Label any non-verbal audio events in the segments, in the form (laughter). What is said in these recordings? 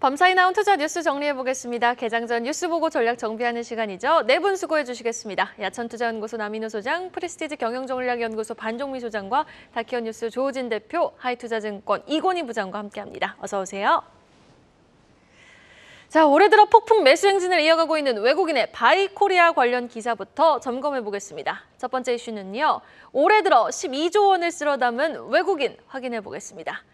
밤사이 나온 투자 뉴스 정리해 보겠습니다. 개장 전 뉴스 보고 전략 정비하는 시간이죠. 네 분 수고해 주시겠습니다. 야천투자연구소 남인호 소장, 프리스티지 경영전략연구소 반종미 소장과 다키언 뉴스 조호진 대표, 하이투자증권 이건희 부장과 함께합니다. 어서 오세요. 자, 올해 들어 폭풍 매수 행진을 이어가고 있는 외국인의 바이코리아 관련 기사부터 점검해 보겠습니다. 첫 번째 이슈는요. 올해 들어 12조 원을 쓸어 담은 외국인 확인해 보겠습니다.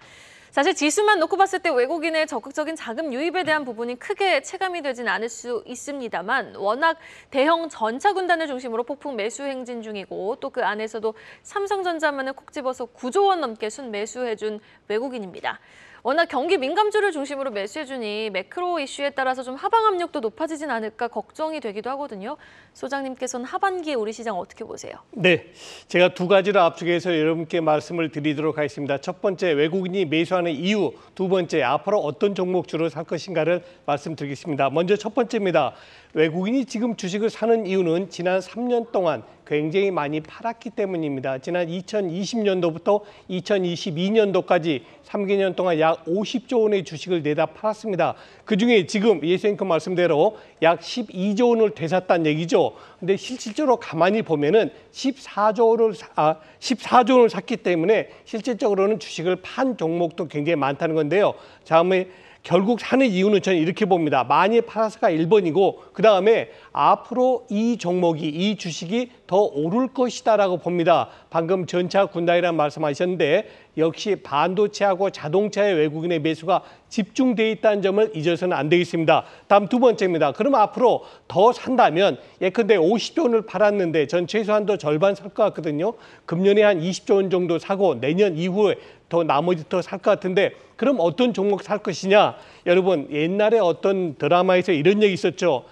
사실 지수만 놓고 봤을 때 외국인의 적극적인 자금 유입에 대한 부분이 크게 체감이 되진 않을 수 있습니다만 워낙 대형 전차 군단을 중심으로 폭풍 매수 행진 중이고 또 그 안에서도 삼성전자만을 콕 집어서 9조 원 넘게 순매수해준 외국인입니다. 워낙 경기 민감주를 중심으로 매수해주니 매크로 이슈에 따라서 좀 하방 압력도 높아지진 않을까 걱정이 되기도 하거든요. 소장님께서는 하반기에 우리 시장 어떻게 보세요? 네, 제가 두 가지를 앞쪽에서 여러분께 말씀을 드리도록 하겠습니다. 첫 번째 외국인이 매수하는 이유, 두 번째 앞으로 어떤 종목 주를살 것인가를 말씀드리겠습니다. 먼저 첫 번째입니다. 외국인이 지금 주식을 사는 이유는 지난 3년 동안 굉장히 많이 팔았기 때문입니다. 지난 2020년도부터 2022년도까지 3개년 동안 약 50조 원의 주식을 내다 팔았습니다. 그중에 지금 예수님께 말씀대로 약 12조 원을 되샀다는 얘기죠. 근데 실질적으로 가만히 보면은 14조 원을 아 14조 원을 샀기 때문에 실질적으로는 주식을 판 종목도 굉장히 많다는 건데요. 다음에 결국 하는 이유는 저는 이렇게 봅니다. 많이 팔아서가 1번이고 그 다음에 앞으로 이 종목이 이 주식이 더 오를 것이다라고 봅니다. 방금 전차 군단이란 말씀하셨는데 역시 반도체하고 자동차의 외국인의 매수가 집중돼 있다는 점을 잊어서는 안 되겠습니다. 다음 두 번째입니다. 그럼 앞으로 더 산다면 예컨대 50조 원을 팔았는데 전 최소한도 절반 살 것 같거든요. 금년에 한 20조 원 정도 사고 내년 이후에 더 나머지 더 살 것 같은데 그럼 어떤 종목 살 것이냐? 여러분 옛날에 어떤 드라마에서 이런 얘기 있었죠.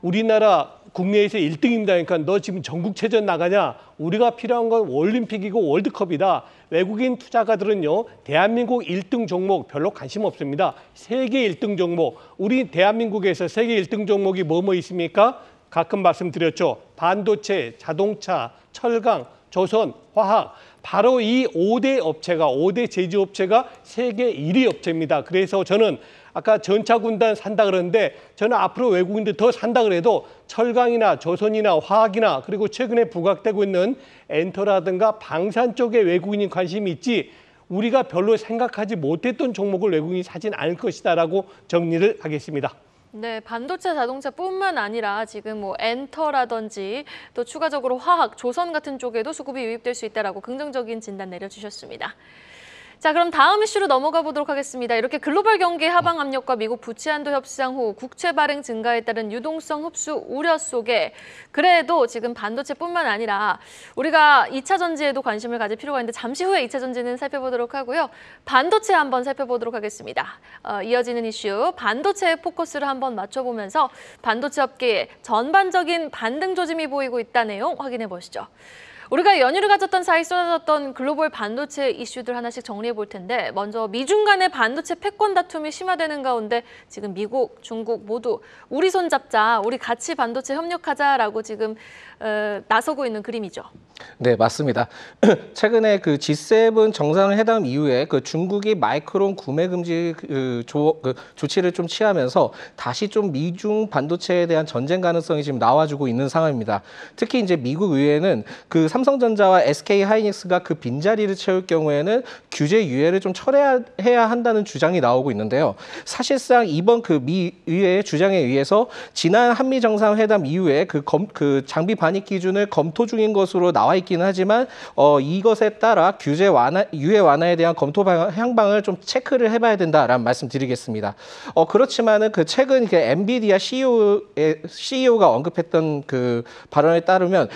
우리나라 국내에서 1등입니다. 그러니까 너 지금 전국체전 나가냐? 우리가 필요한 건 올림픽이고 월드컵이다. 외국인 투자가들은요, 대한민국 1등 종목 별로 관심 없습니다. 세계 1등 종목. 우리 대한민국에서 세계 1등 종목이 뭐뭐 뭐 있습니까? 가끔 말씀드렸죠. 반도체, 자동차, 철강, 조선, 화학. 바로 이 5대 업체가, 5대 제조업체가 세계 1위 업체입니다. 그래서 저는 아까 전차 군단 산다 그러는데 저는 앞으로 외국인들 더 산다 그래도 철강이나 조선이나 화학이나 그리고 최근에 부각되고 있는 엔터라든가 방산 쪽에 외국인이 관심이 있지 우리가 별로 생각하지 못했던 종목을 외국인이 사진 않을 것이다라고 정리를 하겠습니다. 네, 반도체 자동차뿐만 아니라 지금 뭐 엔터라든지 또 추가적으로 화학, 조선 같은 쪽에도 수급이 유입될 수 있다라고 긍정적인 진단 내려주셨습니다. 자, 그럼 다음 이슈로 넘어가 보도록 하겠습니다. 이렇게 글로벌 경기 하방 압력과 미국 부채 한도 협상 후 국채 발행 증가에 따른 유동성 흡수 우려 속에 그래도 지금 반도체뿐만 아니라 우리가 2차 전지에도 관심을 가질 필요가 있는데 잠시 후에 2차 전지는 살펴보도록 하고요. 반도체 한번 살펴보도록 하겠습니다. 어, 이어지는 이슈 반도체에 포커스를 한번 맞춰보면서 반도체 업계에 전반적인 반등 조짐이 보이고 있다 내용 확인해 보시죠. 우리가 연휴를 가졌던 사이 쏟아졌던 글로벌 반도체 이슈들 하나씩 정리해 볼 텐데 먼저 미중 간의 반도체 패권 다툼이 심화되는 가운데 지금 미국, 중국 모두 우리 손 잡자, 우리 같이 반도체 협력하자라고 지금 어, 나서고 있는 그림이죠. 네, 맞습니다. (clears throat) 최근에 그 G7 정상회담 이후에 그 중국이 마이크론 구매 금지 그 조, 그 조치를 좀 취하면서 다시 좀 미중 반도체에 대한 전쟁 가능성이 지금 나와주고 있는 상황입니다. 특히 이제 미국 의회는 그3 삼성전자와 SK 하이닉스가 그 빈자리를 채울 경우에는 규제 유예를 좀 철회해야 한다는 주장이 나오고 있는데요. 사실상 이번 그 미 의회의 주장에 의해서 지난 한미 정상회담 이후에 그, 검, 그 장비 반입 기준을 검토 중인 것으로 나와 있기는 하지만 어, 이것에 따라 규제 완화, 유예 완화에 대한 검토 방, 향방을 좀 체크를 해봐야 된다라는 말씀드리겠습니다. 어, 그렇지만은 그 최근 그 엔비디아 CEO의, CEO가 언급했던 그 발언에 따르면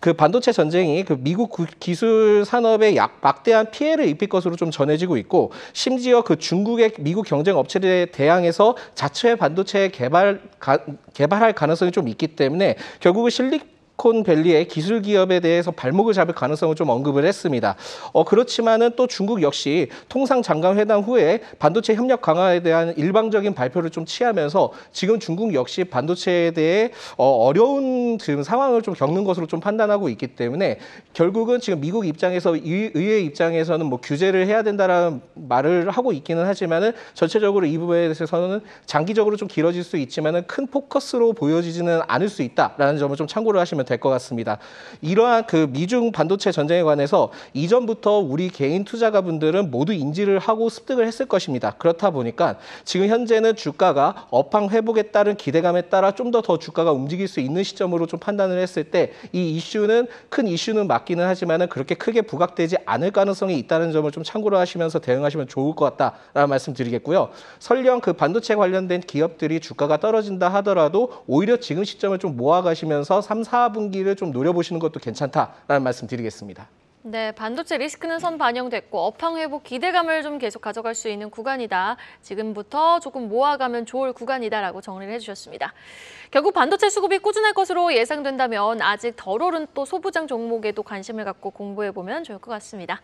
그 반도체 전쟁이 그 미국 기술 산업에 약, 막대한 피해를 입힐 것으로 좀 전해지고 있고 심지어 그 중국의 미국 경쟁 업체들에 대항해서 자체 반도체 개발 가, 개발할 가능성이 좀 있기 때문에 결국은 실리 실리콘밸리의 기술 기업에 대해서 발목을 잡을 가능성을 좀 언급을 했습니다. 어, 그렇지만은 또 중국 역시 통상 장관 회담 후에 반도체 협력 강화에 대한 일방적인 발표를 좀 취하면서 지금 중국 역시 반도체에 대해 어, 어려운 지금 상황을 좀 겪는 것으로 좀 판단하고 있기 때문에 결국은 지금 미국 입장에서 의회 입장에서는 뭐 규제를 해야 된다라는 말을 하고 있기는 하지만은 전체적으로 이 부분에 대해서는 장기적으로 좀 길어질 수 있지만은 큰 포커스로 보여지지는 않을 수 있다라는 점을 좀 참고를 하시면. 보시면 될것 같습니다. 이러한 그 미중 반도체 전쟁에 관해서 이전부터 우리 개인 투자가분들은 모두 인지를 하고 습득을 했을 것입니다. 그렇다 보니까 지금 현재는 주가가 업황 회복에 따른 기대감에 따라 좀 더더 더 주가가 움직일 수 있는 시점으로 좀 판단을 했을 때 이 이슈는 큰 이슈는 맞기는 하지만 은 그렇게 크게 부각되지 않을 가능성이 있다는 점을 좀 참고로 하시면서 대응하시면 좋을 것 같다라는 말씀 드리겠고요. 설령 그 반도체 관련된 기업들이 주가가 떨어진다 하더라도 오히려 지금 시점을 좀 모아가시면서 3, 4 하반기를 좀 노려보시는 것도 괜찮다라는 말씀 드리겠습니다. 네, 반도체 리스크는 선 반영됐고 업황 회복 기대감을 좀 계속 가져갈 수 있는 구간이다. 지금부터 조금 모아가면 좋을 구간이다라고 정리를 해주셨습니다. 결국 반도체 수급이 꾸준할 것으로 예상된다면 아직 덜 오른 또 소부장 종목에도 관심을 갖고 공부해보면 좋을 것 같습니다.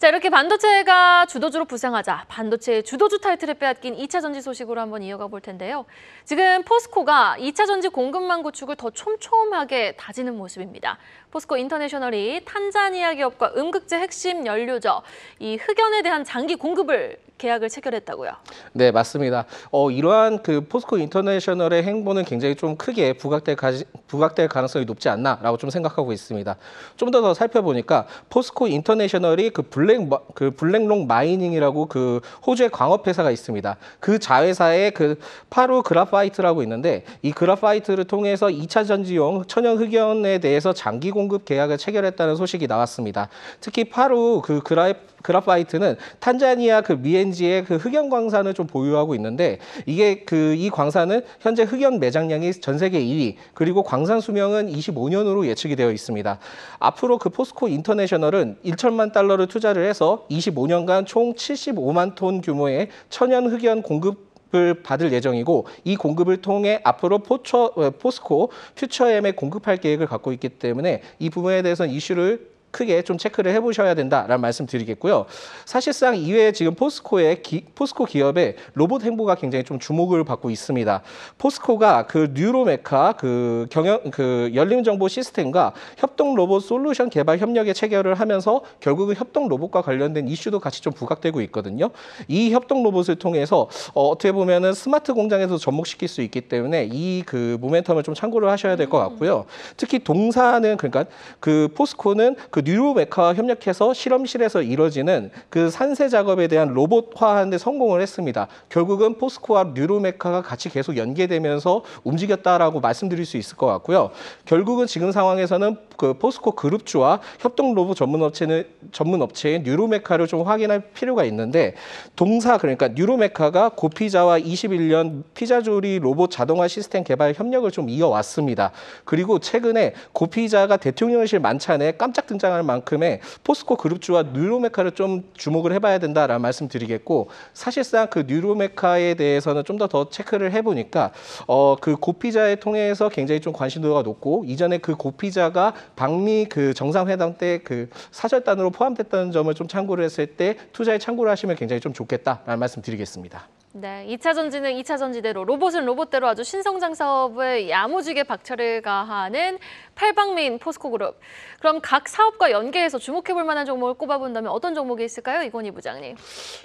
자 이렇게 반도체가 주도주로 부상하자 반도체의 주도주 타이틀을 빼앗긴 2차 전지 소식으로 한번 이어가 볼 텐데요. 지금 포스코가 2차 전지 공급망 구축을 더 촘촘하게 다지는 모습입니다. 포스코 인터내셔널이 탄자니아 기업과 음극재 핵심 연료저 이 흑연에 대한 장기 공급을 계약을 체결했다고요. 네, 맞습니다. 어, 이러한 그 포스코 인터내셔널의 행보는 굉장히 좀 크게 부각될, 가 부각될 가능성이 높지 않나라고 좀 생각하고 있습니다. 좀 더 더 살펴보니까 포스코 인터내셔널이 그 블랙 그 블랙롱 마이닝이라고 그 호주의 광업 회사가 있습니다. 그 자회사의 그 파루 그라파이트라고 있는데 이 그라파이트를 통해서 2차 전지용 천연 흑연에 대해서 장기 공급 계약을 체결했다는 소식이 나왔습니다. 특히 파루 그 그라, 그라파이트는 탄자니아 그 미엔 오렌지의 그 흑연 광산을 좀 보유하고 있는데 이게 그 이 광산은 현재 흑연 매장량이 전 세계 1위 그리고 광산 수명은 25년으로 예측이 되어 있습니다. 앞으로 그 포스코 인터내셔널은 1천만 달러를 투자를 해서 25년간 총 75만 톤 규모의 천연 흑연 공급 을 받을 예정이고 이 공급을 통해 앞으로 포처, 어, 포스코 퓨처엠에 공급할 계획을 갖고 있기 때문에 이 부분에 대해서는 이슈를 크게 좀 체크를 해보셔야 된다라는 말씀 드리겠고요. 사실상 이외에 지금 포스코의 기, 포스코 기업의 로봇 행보가 굉장히 좀 주목을 받고 있습니다. 포스코가 그 뉴로메카 그 경영 그 열림 정보 시스템과 협동 로봇 솔루션 개발 협력에 체결을 하면서 결국은 협동 로봇과 관련된 이슈도 같이 좀 부각되고 있거든요. 이 협동 로봇을 통해서 어, 떻게 보면은 스마트 공장에서 접목시킬 수 있기 때문에 이 그 모멘텀을 좀 참고를 하셔야 될 것 같고요. 특히 동사는 그러니까 그 포스코는 그그 뉴로메카와 협력해서 실험실에서 이뤄지는 그 산세 작업에 대한 로봇화하는데 성공을 했습니다. 결국은 포스코와 뉴로메카가 같이 계속 연계되면서 움직였다라고 말씀드릴 수 있을 것 같고요. 결국은 지금 상황에서는 그 포스코 그룹주와 협동 로봇 전문 업체는 전문 업체인 뉴로메카를 좀 확인할 필요가 있는데 동사 그러니까 뉴로메카가 고피자와 21년 피자 조리 로봇 자동화 시스템 개발 협력을 좀 이어왔습니다. 그리고 최근에 고피자가 대통령실 만찬에 깜짝 등장 해당할 만큼의 포스코 그룹주와 뉴로메카를 좀 주목을 해봐야 된다라는 말씀드리겠고 사실상 그 뉴로메카에 대해서는 좀 더더 더 체크를 해보니까 어, 그 고피자에 통해서 굉장히 좀 관심도가 높고 이전에 그 고피자가 방미 그 정상회담 때 그 사절단으로 포함됐다는 점을 좀 참고를 했을 때 투자에 참고를 하시면 굉장히 좀 좋겠다라는 말씀 드리겠습니다. 네, 2차 전지는 2차 전지대로 로봇은 로봇대로 아주 신성장 사업을 야무지게 박차를 가하는 팔방미인 포스코그룹. 그럼 각 사업과 연계해서 주목해볼 만한 종목을 꼽아본다면 어떤 종목이 있을까요? 이건희 부장님.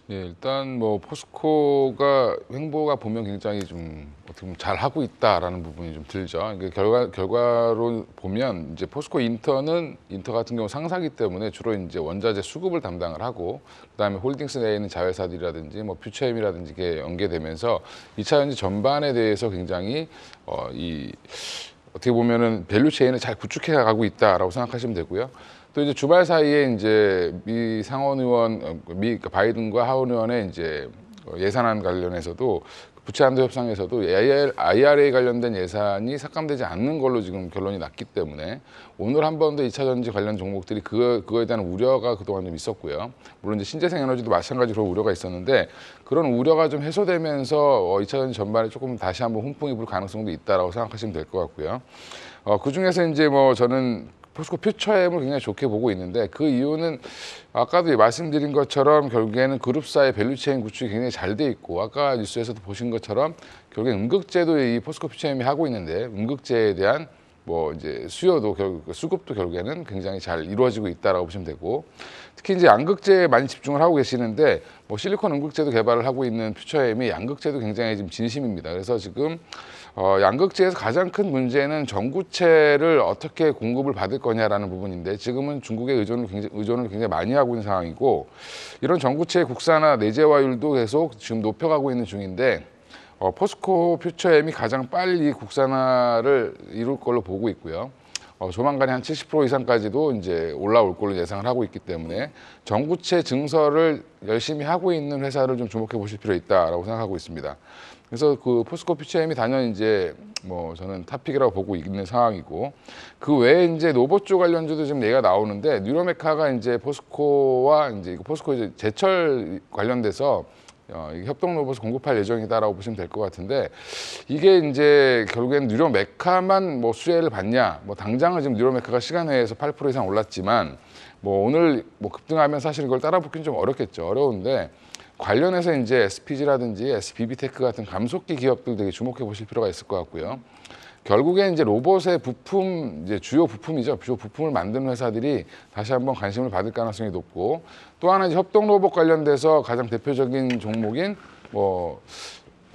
네, 일단 뭐 포스코가 횡보가 보면 굉장히 좀 어떻게 보면 잘 하고 있다라는 부분이 좀 들죠. 그러니까 결과 결과로 보면 이제 포스코 인터는 인터 같은 경우 상사기 때문에 주로 이제 원자재 수급을 담당을 하고 그다음에 홀딩스 내에 있는 자회사들이라든지 뭐 퓨처엠이라든지 이게 연계되면서 이차 연지 전반에 대해서 굉장히 어, 이 어떻게 보면은 밸류 체인을 잘 구축해 가고 있다라고 생각하시면 되고요. 또 이제 주말 사이에 이제 미 상원 의원, 어, 미 그러니까 바이든과 하원 의원의 이제 어, 예산안 관련해서도 부채한도 협상에서도 IRA 관련된 예산이 삭감되지 않는 걸로 지금 결론이 났기 때문에 오늘 한 번더 2차 전지 관련 종목들이 그거, 그거에 대한 우려가 그동안 좀 있었고요. 물론 이제 신재생 에너지도 마찬가지로 우려가 있었는데 그런 우려가 좀 해소되면서 2차 어, 전지 전반에 조금 다시 한번 훈풍이 불 가능성도 있다라고 생각하시면 될 것 같고요. 어, 그 중에서 이제 뭐 저는 포스코 퓨처엠을 굉장히 좋게 보고 있는데 그 이유는 아까도 말씀드린 것처럼 결국에는 그룹사의 밸류체인 구축이 굉장히 잘 돼 있고 아까 뉴스에서도 보신 것처럼 결국엔 음극제도이 포스코 퓨처엠이 하고 있는데 음극제에 대한 뭐 이제 수요도 결국 수급도 결국에는 굉장히 잘 이루어지고 있다라고 보시면 되고 특히 이제 양극재에 많이 집중을 하고 계시는데 뭐 실리콘 음극재도 개발을 하고 있는 퓨처엠이 양극재도 굉장히 지금 진심입니다. 그래서 지금 어 양극재에서 가장 큰 문제는 전구체를 어떻게 공급을 받을 거냐라는 부분인데 지금은 중국의 의존을 굉장히, 의존을 굉장히 많이 하고 있는 상황이고 이런 전구체 국산화 내재화율도 계속 지금 높여가고 있는 중인데 어, 포스코 퓨처엠이 가장 빨리 국산화를 이룰 걸로 보고 있고요. 어, 조만간에 한 70% 이상까지도 이제 올라올 걸로 예상을 하고 있기 때문에 전구체 증설을 열심히 하고 있는 회사를 좀 주목해 보실 필요 있다라고 생각하고 있습니다. 그래서 그 포스코 퓨처엠이 단연히 이제 뭐 저는 탑픽이라고 보고 있는 상황이고 그 외에 이제 노봇쪽 관련주도 지금 얘기가 나오는데 뉴로메카가 이제 포스코와 이제 포스코 이제 제철 관련돼서 어, 협동 로봇을 공급할 예정이다라고 보시면 될 것 같은데 이게 이제 결국엔 뉴로 메카만 뭐 수혜를 받냐 뭐 당장은 지금 뉴로 메카가 시간 내에서8% 이상 올랐지만 뭐 오늘 뭐 급등하면 사실 이걸 따라 붙긴 좀 어렵겠죠 어려운데 관련해서 이제 SPG라든지 SBB테크 같은 감속기 기업들 되게 주목해 보실 필요가 있을 것 같고요. 결국에 이제 로봇의 부품, 이제 주요 부품이죠. 주요 부품을 만드는 회사들이 다시 한번 관심을 받을 가능성이 높고 또 하나 이제 협동 로봇 관련돼서 가장 대표적인 종목인 뭐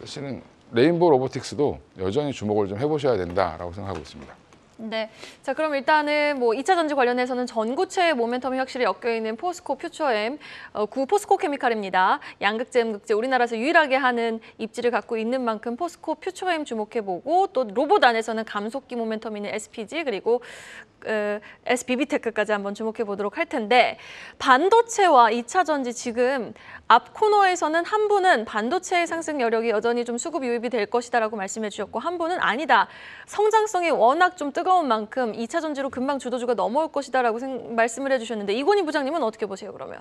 사실은 레인보우 로보틱스도 여전히 주목을 좀 해보셔야 된다라고 생각하고 있습니다. 네. 자, 그럼 일단은 뭐 2차 전지 관련해서는 전구체의 모멘텀이 확실히 엮여 있는 포스코 퓨처엠 어, 구 포스코 케미칼입니다. 양극재, 음극재 우리나라에서 유일하게 하는 입지를 갖고 있는 만큼 포스코 퓨처엠 주목해 보고 또 로봇 안에서는 감속기 모멘텀이 있는 SPG 그리고 어, 에, SBB테크까지 한번 주목해 보도록 할 텐데 반도체와 2차 전지 지금 앞 코너에서는 한 분은 반도체의 상승 여력이 여전히 좀 수급 유입이 될 것이다라고 말씀해 주셨고 한 분은 아니다. 성장성이 워낙 좀 뜨거 뜨거운 만큼 2차 전지로 금방 주도주가 넘어올 것이다라고 생, 말씀을 해주셨는데 이건희 부장님은 어떻게 보세요 그러면?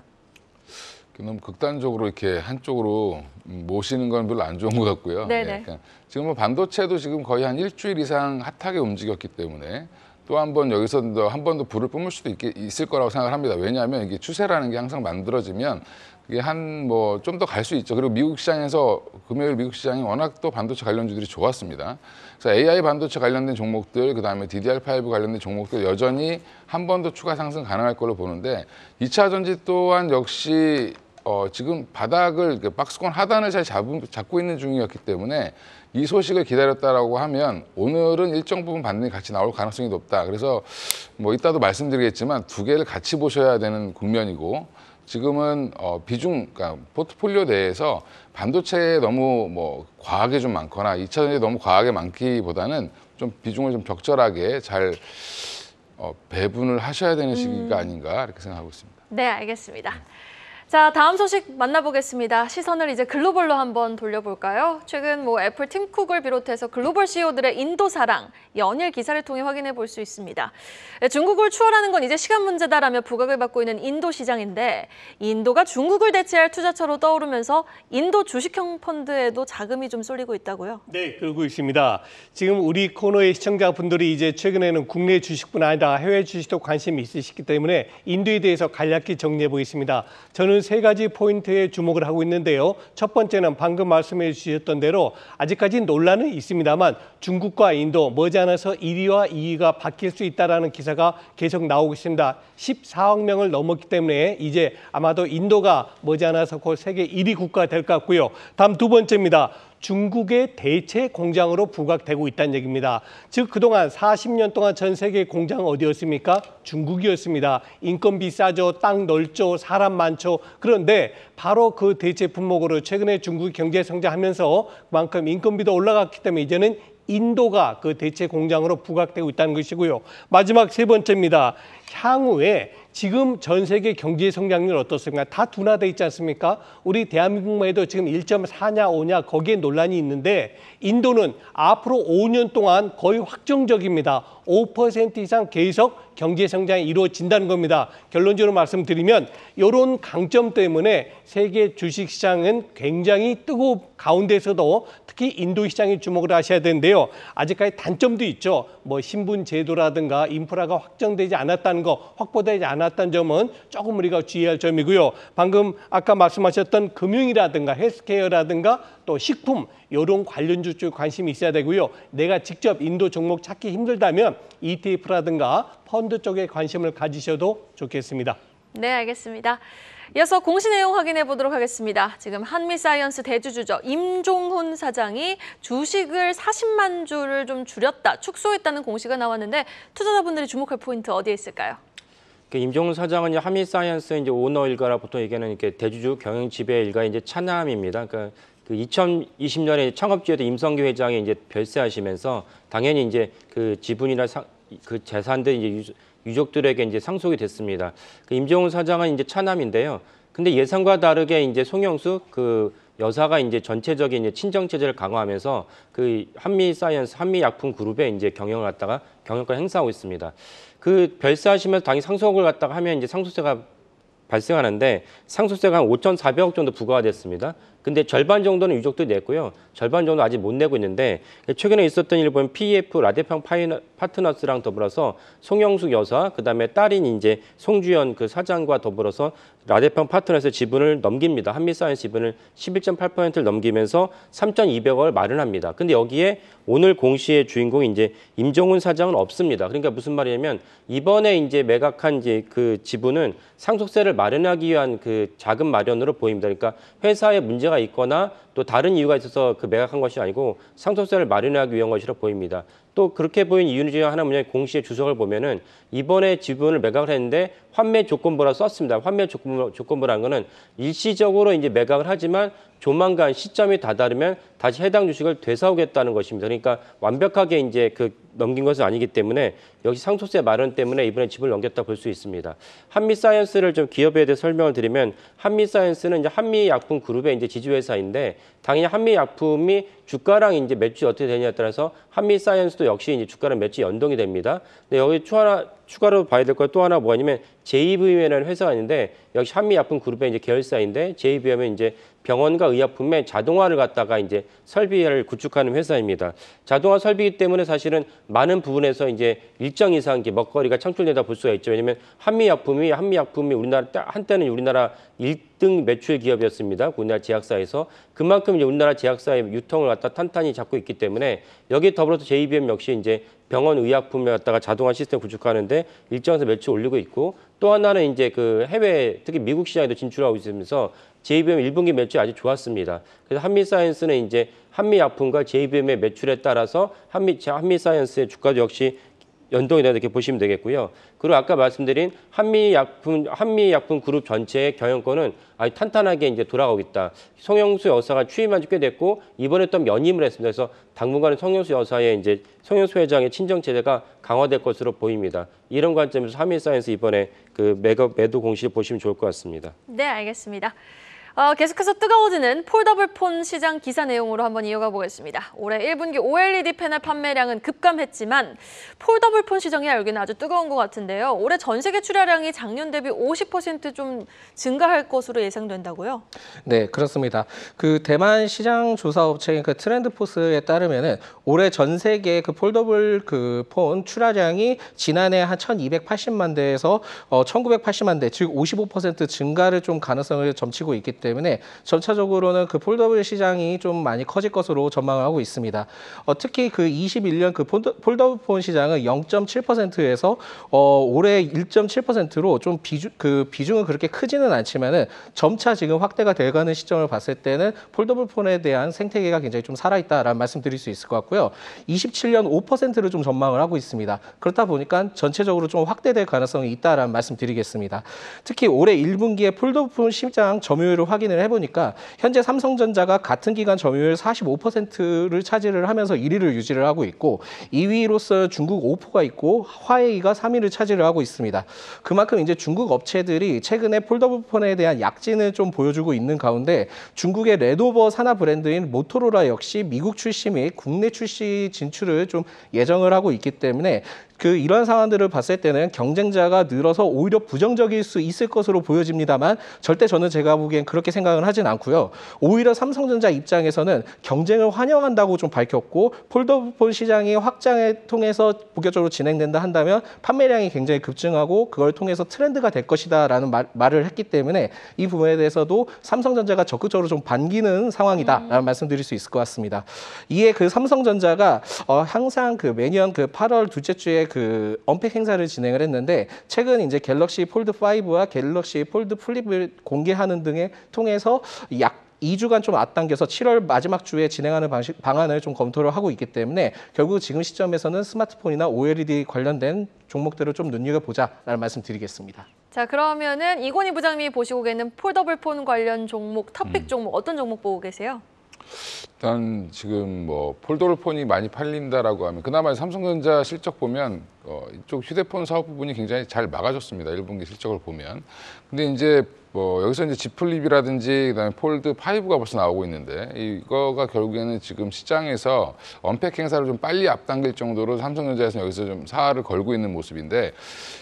너무 극단적으로 이렇게 한쪽으로 음, 모시는 건 별로 안 좋은 것 같고요. 네, 그러니까 지금 뭐 반도체도 지금 거의 한 일주일 이상 핫하게 움직였기 때문에 또 한 번 여기서 한번 더 불을 뿜을 수도 있, 있을 거라고 생각을 합니다. 왜냐하면 이게 추세라는 게 항상 만들어지면 이게 한뭐 좀 더 갈 수 있죠. 그리고 미국 시장에서 금요일 미국 시장이 워낙 또 반도체 관련주들이 좋았습니다. 그래서 AI 반도체 관련된 종목들 그다음에 DDR5 관련된 종목들 여전히 한 번 더 추가 상승 가능할 걸로 보는데 2차 전지 또한 역시 어, 지금 바닥을 그 박스권 하단을 잘 잡은, 잡고 있는 중이었기 때문에 이 소식을 기다렸다라고 하면 오늘은 일정 부분 반등이 같이 나올 가능성이 높다. 그래서 뭐 이따도 말씀드리겠지만 두 개를 같이 보셔야 되는 국면이고 지금은 어, 비중, 그러니까 포트폴리오 내에서 반도체에 너무 뭐 과하게 좀 많거나 이차 전지 너무 과하게 많기보다는 좀 비중을 좀 적절하게 잘 어, 배분을 하셔야 되는 시기가 음. 아닌가 이렇게 생각하고 있습니다. 네, 알겠습니다. 자, 다음 소식 만나보겠습니다. 시선을 이제 글로벌로 한번 돌려볼까요? 최근 뭐 애플 팀쿡을 비롯해서 글로벌 CEO들의 인도 사랑, 연일 기사를 통해 확인해 볼 수 있습니다. 예, 중국을 추월하는 건 이제 시간 문제다라며 부각을 받고 있는 인도 시장인데 인도가 중국을 대체할 투자처로 떠오르면서 인도 주식형 펀드에도 자금이 좀 쏠리고 있다고요? 네, 그러고 있습니다. 지금 우리 코너의 시청자분들이 이제 최근에는 국내 주식뿐 아니라 해외 주식도 관심이 있으시기 때문에 인도에 대해서 간략히 정리해 보겠습니다. 저는 오늘 세 가지 포인트에 주목을 하고 있는데요. 첫 번째는 방금 말씀해 주셨던 대로 아직까지 논란은 있습니다만 중국과 인도 머지않아서 1위와 2위가 바뀔 수 있다는 기사가 계속 나오고 있습니다. 14억 명을 넘었기 때문에 이제 아마도 인도가 머지않아서 곧 세계 1위 국가 될 것 같고요. 다음 두 번째입니다. 중국의 대체 공장으로 부각되고 있다는 얘기입니다. 즉 그동안 40년 동안 전 세계 공장 어디였습니까? 중국이었습니다. 인건비 싸죠, 땅 넓죠, 사람 많죠. 그런데 바로 그 대체 품목으로 최근에 중국 이 경제 성장하면서 그만큼 인건비도 올라갔기 때문에 이제는 인도가 그 대체 공장으로 부각되고 있다는 것이고요. 마지막 세 번째입니다. 향후에 지금 전 세계 경제 성장률 어떻습니까? 다 둔화돼 있지 않습니까? 우리 대한민국만 해도 지금 1.4냐 5냐 거기에 논란이 있는데 인도는 앞으로 5년 동안 거의 확정적입니다. 5% 이상 계속 경제 성장이 이루어진다는 겁니다. 결론적으로 말씀드리면 이런 강점 때문에 세계 주식시장은 굉장히 뜨고 가운데서도 특히 인도 시장에 주목을 하셔야 되는데요. 아직까지 단점도 있죠. 뭐 신분 제도라든가 인프라가 확정되지 않았다는 거, 확보되지 않았다는 점은 조금 우리가 주의할 점이고요. 방금 아까 말씀하셨던 금융이라든가 헬스케어라든가 또 식품 이런 관련주 쪽 관심이 있어야 되고요. 내가 직접 인도 종목 찾기 힘들다면 ETF라든가 펀드 쪽에 관심을 가지셔도 좋겠습니다. 네, 알겠습니다. 이어서 공시 내용 확인해 보도록 하겠습니다. 지금 한미사이언스 대주주죠. 임종훈 사장이 주식을 40만 주를 좀 줄였다, 축소했다는 공시가 나왔는데 투자자분들이 주목할 포인트 어디에 있을까요? 그 임종훈 사장은 한미사이언스 오너 일가라 보통 얘기하는 대주주 경영 지배 일가 이 차남입니다. 그러니까 그 2020년에 창업지에도 임성규 회장이 이제 별세하시면서 당연히 이제 그 지분이나 사, 그 재산들 이제 유족들에게 이제 상속이 됐습니다. 그 임종훈 사장은 이제 차남인데요. 근데 예상과 다르게 이제 송영수 그 여사가 이제 전체적인 이제 친정 체제를 강화하면서 그 한미 사이언스 한미 약품 그룹에 이제 경영을 갖다가 경영권 행사하고 있습니다. 그 별세하시면서 당연히 상속을 갖다가 하면 이제 상속세가 발생하는데 상속세가 한 5,400억 정도 부과가 됐습니다. 근데 절반 정도는 유족도 냈고요. 절반 정도 아직 못 내고 있는데 최근에 있었던 일본 보면 PEF 라데팡 파이너, 파트너스랑 더불어서 송영숙 여사 그다음에 딸인 이제 송주연 그 사장과 더불어서 라데팡 파트너스 지분을 넘깁니다. 한미사이언스 지분을 11.8%를 넘기면서 3,200억을 마련합니다. 근데 여기에 오늘 공시의 주인공 이제 임종훈 사장은 없습니다. 그러니까 무슨 말이냐면 이번에 이제 매각한 이제 그 지분은 상속세를 마련하기 위한 그 자금 마련으로 보입니다. 그러니까 회사의 문제 문제가 있거나 또 다른 이유가 있어서 그 매각한 것이 아니고 상속세를 마련하기 위한 것이라 보입니다. 또 그렇게 보인 이유 중에 하나 뭐냐 공시의 주석을 보면은 이번에 지분을 매각을 했는데 환매 조건부라 썼습니다. 환매 조건부, 조건부라는 거는 일시적으로 이제 매각을 하지만 조만간 시점이 다다르면 다시 해당 주식을 되사오겠다는 것입니다. 그러니까 완벽하게 이제 그 넘긴 것은 아니기 때문에 역시 상속세 마련 때문에 이번에 집을 넘겼다 볼 수 있습니다. 한미사이언스를 좀 기업에 대해 설명을 드리면 한미사이언스는 이제 한미약품 그룹의 이제 지주회사인데 당연히 한미 약품이 주가랑 이제 매출이 어떻게 되냐에 따라서 한미 사이언스도 역시 이제 주가랑 매출이 연동이 됩니다. 근데 여기 추하나 추가로 봐야 될 거 또 하나 뭐냐면 JVM이라는 회사가 있는데 역시 한미 약품 그룹의 이제 계열사인데 JVM은 이제 병원과 의약품의 자동화를 갖다가 이제 설비를 구축하는 회사입니다. 자동화 설비이기 때문에 사실은 많은 부분에서 이제 일정 이상 이제 먹거리가 창출되다 볼 수가 있죠. 왜냐면 한미 약품이 한미 약품이 우리나라 한때는 우리나라 일 1등 매출 기업이었습니다. 우리나라 제약사에서 그만큼 이제 우리나라 제약사의 유통을 갖다 탄탄히 잡고 있기 때문에 여기 에 더불어서 JBM 역시 이제 병원 의약품을 갖다가 자동화 시스템 구축하는데 일정에서 매출 올리고 있고 또 하나는 이제 그 해외 특히 미국 시장에도 진출하고 있으면서 JBM 1분기 매출이 아주 좋았습니다. 그래서 한미사이언스는 이제 한미약품과 JBM의 매출에 따라서 한미 한미사이언스의 주가도 역시 연동이다 이렇게 보시면 되겠고요. 그리고 아까 말씀드린 한미약품 한미약품 그룹 전체의 경영권은 아주 탄탄하게 이제 돌아가고 있다. 송영수 여사가 취임한 지 꽤 됐고 이번에 또 연임을 했습니다. 그래서 당분간은 송영수 여사의 이제 송영수 회장의 친정 체제가 강화될 것으로 보입니다. 이런 관점에서 한미사이언스 이번에 그 매각 매도 공시를 보시면 좋을 것 같습니다. 네, 알겠습니다. 어, 계속해서 뜨거워지는 폴더블폰 시장 기사 내용으로 한번 이어가 보겠습니다. 올해 1분기 OLED 패널 판매량은 급감했지만 폴더블폰 시장이 알기는 아주 뜨거운 것 같은데요. 올해 전 세계 출하량이 작년 대비 50%좀 증가할 것으로 예상된다고요? 네, 그렇습니다. 그 대만 시장 조사 업체인 그 트렌드포스에 따르면 올해 전 세계 그 폴더블 그 폰 출하량이 지난해 한 1,280만 대에서 어, 1,980만 대, 즉 55% 증가를 좀 가능성을 점치고 있기 때문에 때문에 전체적으로는그 폴더블 시장이 좀 많이 커질 것으로 전망을 하고 있습니다. 어, 특히 그 21년 그 폴더, 폴더블 폰 시장은 0.7%에서 어, 올해 1.7%로 좀 비중 그 비중은 그렇게 크지는 않지만은 점차 지금 확대가 돼가는 시점을 봤을 때는 폴더블 폰에 대한 생태계가 굉장히 좀 살아있다라는 말씀드릴 수 있을 것 같고요. 27년 5%를 좀 전망을 하고 있습니다. 그렇다 보니까 전체적으로 좀 확대될 가능성이 있다라는 말씀드리겠습니다. 특히 올해 1분기에 폴더블 폰 시장 점유율을 확 확인을 해보니까 현재 삼성전자가 같은 기간 점유율 45%를 차지를 하면서 1위를 유지를 하고 있고 2위로서 중국 오포가 있고 화웨이가 3위를 차지를 하고 있습니다. 그만큼 이제 중국 업체들이 최근에 폴더블폰에 대한 약진을 좀 보여주고 있는 가운데 중국의 레노버 산하 브랜드인 모토로라 역시 미국 출시 및 국내 출시 진출을 좀 예정을 하고 있기 때문에 그이러한 상황들을 봤을 때는 경쟁자가 늘어서 오히려 부정적일 수 있을 것으로 보여집니다만 절대 저는 제가 보기엔 그렇게 생각을 하진 않고요. 오히려 삼성전자 입장에서는 경쟁을 환영한다고 좀 밝혔고 폴더폰 시장이 확장을 통해서 본격적으로 진행된다 한다면 판매량이 굉장히 급증하고 그걸 통해서 트렌드가 될 것이다라는 말, 을 했기 때문에 이 부분에 대해서도 삼성전자가 적극적으로 좀 반기는 상황이다라는 음. 말씀드릴 수 있을 것 같습니다. 이에 그 삼성전자가 어, 항상 그 매년 그 8월 둘째 주에 그 언팩 행사를 진행을 했는데 최근 이제 갤럭시 폴드 5와 갤럭시 폴드 플립을 공개하는 등에 통해서 약 2주간 좀 앞당겨서 7월 마지막 주에 진행하는 방식, 방안을 좀 검토를 하고 있기 때문에 결국 지금 시점에서는 스마트폰이나 OLED 관련된 종목들을 좀 눈여겨보자라는 말씀 드리겠습니다. 자 그러면은 이건희 부장님이 보시고 계는 폴더블폰 관련 종목, 탑픽 음. 종목 어떤 종목 보고 계세요? 일단 지금 뭐 폴더폰이 많이 팔린다라고 하면 그나마 삼성전자 실적 보면 어, 이쪽 휴대폰 사업 부분이 굉장히 잘막아졌습니다 1분기 실적을 보면. 근데 이제 뭐 여기서 이제 지플립이라든지 그다음에 폴드 5가 벌써 나오고 있는데 이거가 결국에는 지금 시장에서 언팩 행사를 좀 빨리 앞당길 정도로 삼성전자에서 여기서 좀 사활을 걸고 있는 모습인데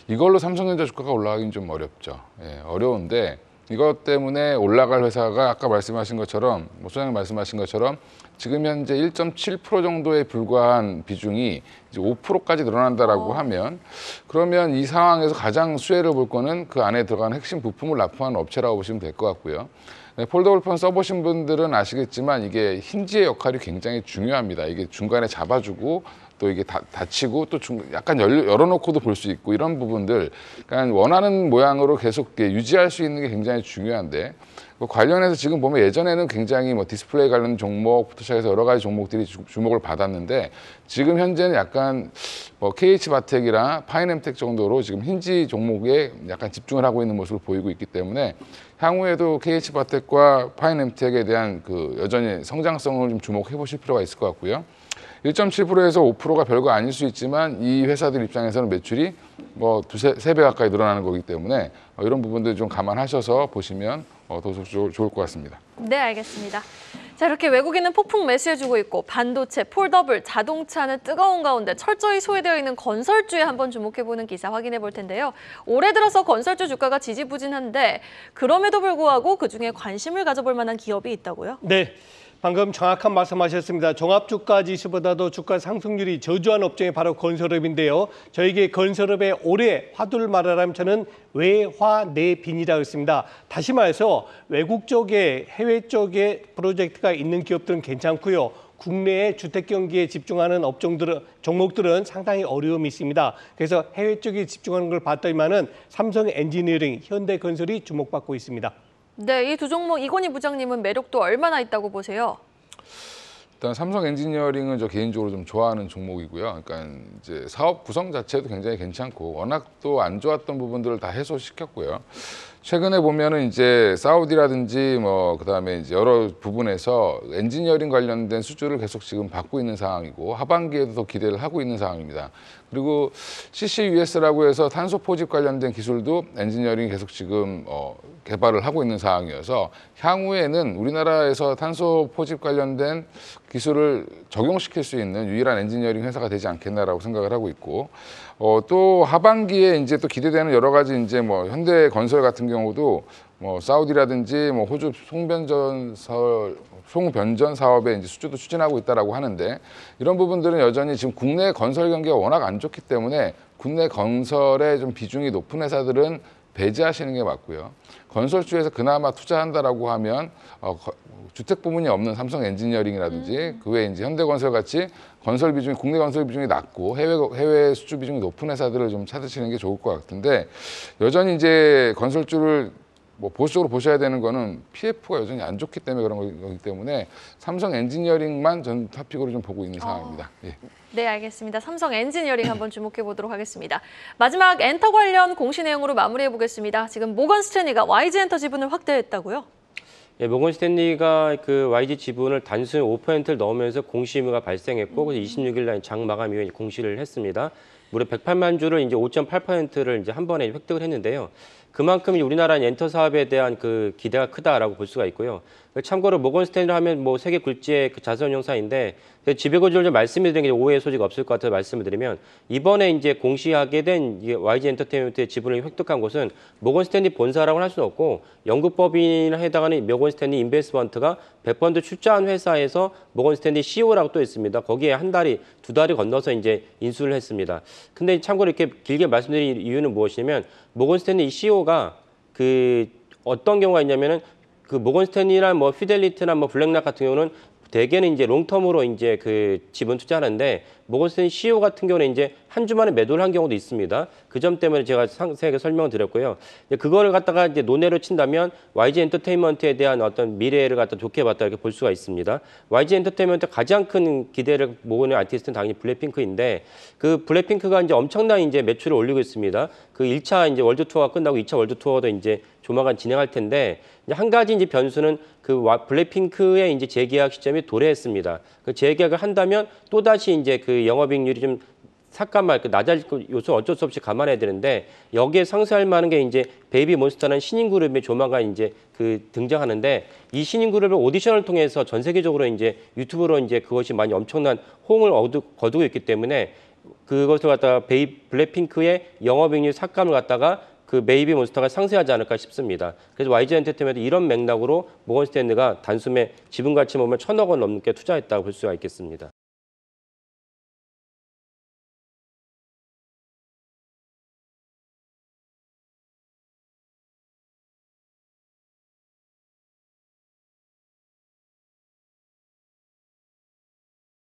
이걸로 삼성전자 주가가 올라가긴 좀 어렵죠. 예, 어려운데 이것 때문에 올라갈 회사가 아까 말씀하신 것처럼 뭐 소장님 말씀하신 것처럼 지금 현재 1.7% 정도에 불과한 비중이 이제 5%까지 늘어난다라고 어. 하면 그러면 이 상황에서 가장 수혜를 볼 거는 그 안에 들어가는 핵심 부품을 납품하는 업체라고 보시면 될 것 같고요. 네, 폴더블폰 써보신 분들은 아시겠지만 이게 힌지의 역할이 굉장히 중요합니다. 이게 중간에 잡아주고 또 이게 다, 다치고 또 중, 약간 열, 열어놓고도 볼 수 있고 이런 부분들 그러니까 원하는 모양으로 계속 유지할 수 있는 게 굉장히 중요한데 그 관련해서 지금 보면 예전에는 굉장히 뭐 디스플레이 관련 종목, 포토샵에서 여러 가지 종목들이 주, 목을 받았는데 지금 현재는 약간 뭐 KH 바텍이나 파인엠텍 정도로 지금 힌지 종목에 약간 집중을 하고 있는 모습을 보이고 있기 때문에 향후에도 KH 바텍과 파인엠텍에 대한 그 여전히 성장성을 좀 주목해 보실 필요가 있을 것 같고요. 1.7%에서 5%가 별거 아닐 수 있지만 이 회사들 입장에서는 매출이 뭐 두세 세 배 가까이 늘어나는 거기 때문에 어, 이런 부분들 좀 감안하셔서 보시면 어, 더 좋을 것 같습니다. 네, 알겠습니다. 자 이렇게 외국인은 폭풍 매수해주고 있고 반도체, 폴더블, 자동차는 뜨거운 가운데 철저히 소외되어 있는 건설주에 한번 주목해보는 기사 확인해 볼 텐데요. 올해 들어서 건설주 주가가 지지부진한데 그럼에도 불구하고 그중에 관심을 가져볼 만한 기업이 있다고요? 네. 방금 정확한 말씀하셨습니다. 종합주가 지수보다도 주가 상승률이 저조한 업종이 바로 건설업인데요. 저에게 건설업의 올해 화두를 말하라면 저는 외화내빈이라고 했습니다. 다시 말해서 외국 쪽에 해외 쪽에 프로젝트가 있는 기업들은 괜찮고요. 국내의 주택 경기에 집중하는 업종들은 종목들은 상당히 어려움이 있습니다. 그래서 해외 쪽에 집중하는 걸 봤더니만은 삼성 엔지니어링, 현대건설이 주목받고 있습니다. 네, 이 두 종목 이건희 부장님은 매력도 얼마나 있다고 보세요? 일단 삼성 엔지니어링은 저 개인적으로 좀 좋아하는 종목이고요. 그러니까 이제 사업 구성 자체도 굉장히 괜찮고 워낙 또안 좋았던 부분들을 다 해소시켰고요. 최근에 보면은 이제 사우디라든지 뭐 그다음에 이제 여러 부분에서 엔지니어링 관련된 수주를 계속 지금 받고 있는 상황이고 하반기에도 더 기대를 하고 있는 상황입니다. 그리고 CCUS라고 해서 탄소 포집 관련된 기술도 엔지니어링 계속 지금 어, 개발을 하고 있는 사항이어서 향후에는 우리나라에서 탄소 포집 관련된 기술을 적용시킬 수 있는 유일한 엔지니어링 회사가 되지 않겠나라고 생각을 하고 있고 어, 또 하반기에 이제 또 기대되는 여러 가지 이제 뭐 현대 건설 같은 경우도 뭐 사우디라든지 뭐 호주 송변전 사업, 송변전 사업에 이제 수주도 추진하고 있다라고 하는데 이런 부분들은 여전히 지금 국내 건설 경기가 워낙 안 좋기 때문에 국내 건설에 좀 비중이 높은 회사들은 배제하시는 게 맞고요. 건설주에서 그나마 투자한다라고 하면 어, 주택 부문이 없는 삼성 엔지니어링이라든지 음. 그 외에 이제 현대건설 같이 건설 비중이 국내 건설 비중이 낮고 해외 해외 수주 비중이 높은 회사들을 좀 찾으시는 게 좋을 것 같은데 여전히 이제 건설주를 뭐 보수적으로 보셔야 되는 거는 PF가 여전히 안 좋기 때문에 그런 거기 때문에 삼성 엔지니어링만 전 탑픽으로 좀 보고 있는 어. 상황입니다. 어, 예. 네, 알겠습니다. 삼성 엔지니어링 한번 주목해 보도록 하겠습니다. 마지막 엔터 관련 공시 내용으로 마무리해 보겠습니다. 지금 모건 스탠리가 YG 엔터 지분을 확대했다고요? 예, 모건 스탠리가 그 YG 지분을 단순 5%를 넣으면서 공시 의무가 발생했고 그래서 26일 날 장 마감 이후에 공시를 했습니다. 무려 108만 주를 이제 5.8%를 이제 한 번에 획득을 했는데요. 그만큼 우리나라 엔터 사업에 대한 그 기대가 크다라고 볼 수가 있고요. 참고로 모건 스탠리 하면 뭐 세계 굴지의 그 자선 형사인데 지배구조를 좀 말씀을 드린 게 오해의 소지가 없을 것 같아서 말씀을 드리면 이번에 이제 공시하게 된 YG 엔터테인먼트의 지분을 획득한 곳은 모건 스탠리 본사라고는 할 수는 없고 영국법인에 해당하는 모건 스탠리 인베스먼트가 100번도 출자한 회사에서 모건 스탠리 CEO라고 또 있습니다. 거기에 한 달이 두 달이 건너서 이제 인수를 했습니다. 근데 참고로 이렇게 길게 말씀드린 이유는 무엇이냐면 모건스탠리 CEO가 그 어떤 경우가 있냐면은 그 모건스탠리나 뭐피델리트나뭐 블랙락 같은 경우는 대개는 이제 롱텀으로 이제 그 지분 투자하는데 모건스탠 CEO 같은 경우는 이제 한 주만에 매도를 한 경우도 있습니다. 그 점 때문에 제가 상세하게 설명을 드렸고요. 그거를 갖다가 이제 논외로 친다면 YG 엔터테인먼트에 대한 어떤 미래를 갖다 좋게 봤다 이렇게 볼 수가 있습니다. YG 엔터테인먼트 가장 큰 기대를 모으는 아티스트는 당연히 블랙핑크인데 그 블랙핑크가 이제 엄청난 이제 매출을 올리고 있습니다. 그 1차 이제 월드 투어가 끝나고 2차 월드 투어도 이제 조만간 진행할 텐데 이제 한 가지 이제 변수는 그 블랙핑크의 이제 재계약 시점이 도래했습니다. 그 재계약을 한다면 또 다시 이제 그 영업이익률이 좀 삭감할 그 낮아질 요소 어쩔 수 없이 감안해야 되는데 여기에 상쇄할 만한 게 이제 베이비 몬스터라는 신인 그룹이 조만간 이제 그 등장하는데 이 신인 그룹의 오디션을 통해서 전 세계적으로 이제 유튜브로 이제 그것이 많이 엄청난 호응을 얻두, 거두고 있기 때문에 그것을 갖다가 베이 블랙핑크의 영업이익률 삭감을 갖다가 그 메이비 몬스터가 상세하지 않을까 싶습니다. 그래서 YG 엔터테인먼트 이런 맥락으로 모건스탠드가 단숨에 지분 가치 보면 천억 원 넘게 투자했다고 볼 수가 있겠습니다.